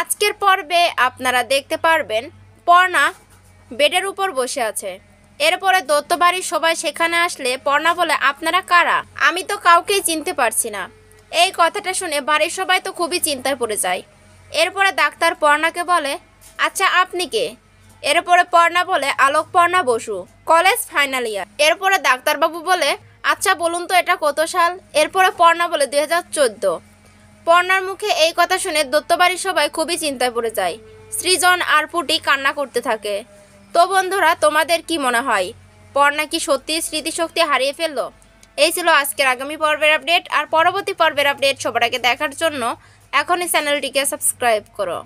আজকের পর্বে আপনারা দেখতে পারবেন পর্ণা বেডের উপর বসে আছে এরপরে দত্ত বাড়ির সবাই সেখানে আসলে পর্ণা বলে আপনারা কারা আমি তো কাউকেই চিনতে পারছি না এই কথাটা শুনে বাড়ির সবাই তো খুবই চিন্তায় পড়ে যায় এরপরে ডাক্তার পর্ণাকে বলে আচ্ছা আপনি কে এরপরে পর্ণা বলে Alokparna Basu college final year এরপরে ডাক্তারবাবু বলে আচ্ছা বলুন তো এটা কত সাল এরপরে পর্ণা বলে দুই হাজার চোদ্দো পর্ণার মুখে এই কথা শুনে দত্তবাড়ির সবাই খুবই চিন্তায় পড়ে যায় সৃজন আর পুটি কান্না করতে থাকে তো বন্ধুরা তোমাদের কি মনে হয় পর্ণা কি সত্যি স্মৃতিশক্তি হারিয়ে ফেলল এই ছিল আজকের আগামী পর্বের আপডেট আর পরবর্তী পর্বের আপডেট সবার দেখার জন্য এখনই চ্যানেলটিকে সাবস্ক্রাইব করো